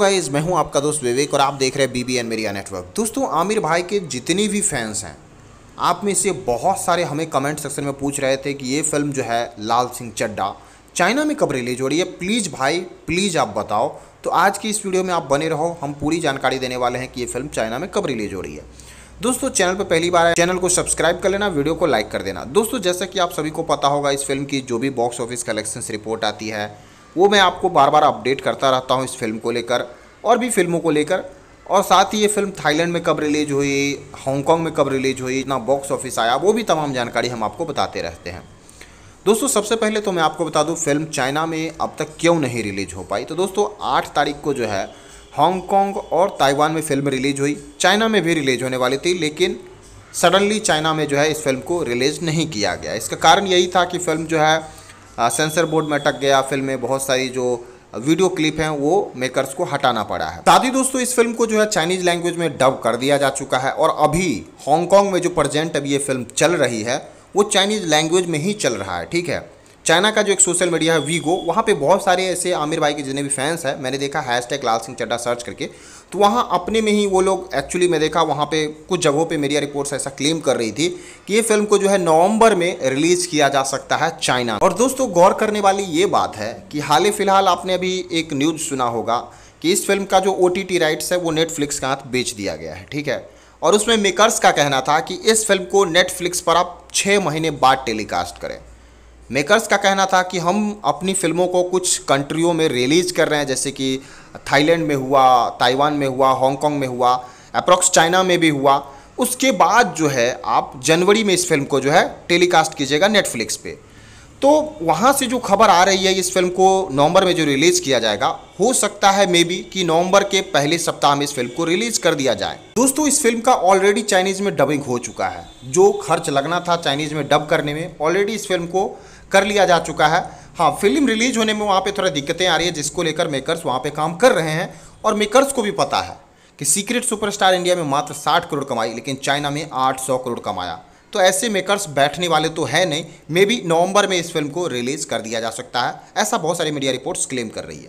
guys तो मैं हूं आपका दोस्त विवेक और आप देख रहे हैं B B N media network दोस्तों आमिर भाई के जितनी भी फैंस हैं आप में से बहुत सारे हमें कमेंट सेक्शन में पूछ रहे थे कि ये फिल्म जो है लाल सिंह चड्डा चाइना में कब रिलीज हो रही है प्लीज़ भाई प्लीज़ आप बताओ तो आज की इस वीडियो में आप बने रहो हम पूरी जानकारी देने वाले हैं कि ये फिल्म चाइना में कब रिलीज हो रही है दोस्तों चैनल पर पहली बार है चैनल को सब्सक्राइब कर लेना वीडियो को लाइक कर देना दोस्तों जैसा कि आप सभी को पता होगा इस फिल्म की जो भी बॉक्स ऑफिस कलेक्शंस रिपोर्ट आती है वो मैं आपको बार बार अपडेट करता रहता हूँ इस फिल्म को लेकर और भी फिल्मों को लेकर और साथ ही ये फिल्म थाईलैंड में कब रिलीज हुई हांगकॉन्ग में कब रिलीज हुई इतना बॉक्स ऑफिस आया वो भी तमाम जानकारी हम आपको बताते रहते हैं दोस्तों सबसे पहले तो मैं आपको बता दूं फिल्म चाइना में अब तक क्यों नहीं रिलीज हो पाई तो दोस्तों आठ तारीख को जो है हांगकॉन्ग और ताइवान में फिल्म रिलीज हुई चाइना में भी रिलीज होने वाली थी लेकिन सडनली चाइना में जो है इस फिल्म को रिलीज़ नहीं किया गया इसका कारण यही था कि फिल्म जो है सेंसर बोर्ड में अटक गया फिल्म में बहुत सारी जो वीडियो क्लिप हैं वो मेकर्स को हटाना पड़ा है साथ ही दोस्तों इस फिल्म को जो है चाइनीज लैंग्वेज में डब कर दिया जा चुका है और अभी हांगकॉन्ग में जो प्रजेंट अब ये फिल्म चल रही है वो चाइनीज लैंग्वेज में ही चल रहा है ठीक है चाइना का जो एक सोशल मीडिया है वीगो वहाँ पे बहुत सारे ऐसे आमिर भाई के जितने भी फैंस हैं मैंने देखा hashtag Lal Singh Chaddha search करके तो वहाँ अपने में ही वो लोग एक्चुअली मैं देखा वहाँ पे कुछ जगहों पे मीडिया रिपोर्ट्स ऐसा क्लेम कर रही थी कि ये फिल्म को जो है नवंबर में रिलीज किया जा सकता है चाइना और दोस्तों गौर करने वाली ये बात है कि हाल फिलहाल आपने अभी एक न्यूज़ सुना होगा कि इस फिल्म का जो ओ राइट्स है वो नेटफ्लिक्स के हाथ बेच दिया गया है ठीक है और उसमें मेकर्स का कहना था कि इस फिल्म को नेटफ्लिक्स पर आप छः महीने बाद टेलीकास्ट करें मेकर्स का कहना था कि हम अपनी फिल्मों को कुछ कंट्रियों में रिलीज़ कर रहे हैं जैसे कि थाईलैंड में हुआ ताइवान में हुआ हांगकॉन्ग में हुआ अप्रॉक्स चाइना में भी हुआ उसके बाद जो है आप जनवरी में इस फिल्म को जो है टेलीकास्ट कीजिएगा नेटफ्लिक्स पे तो वहाँ से जो खबर आ रही है इस फिल्म को नवंबर में जो रिलीज़ किया जाएगा हो सकता है मे बी कि नवंबर के पहले सप्ताह में इस फिल्म को रिलीज़ कर दिया जाए दोस्तों इस फिल्म का ऑलरेडी चाइनीज़ में डबिंग हो चुका है जो खर्च लगना था चाइनीज़ में डब करने में ऑलरेडी इस फिल्म को कर लिया जा चुका है हाँ फिल्म रिलीज होने में वहाँ पे थोड़ा दिक्कतें आ रही है जिसको लेकर मेकर्स वहाँ पे काम कर रहे हैं और मेकर्स को भी पता है कि सीक्रेट सुपरस्टार इंडिया में मात्र 60 करोड़ कमाई लेकिन चाइना में 800 करोड़ कमाया तो ऐसे मेकर्स बैठने वाले तो है नहीं मे बी नवंबर में इस फिल्म को रिलीज़ कर दिया जा सकता है ऐसा बहुत सारी मीडिया रिपोर्ट्स क्लेम कर रही है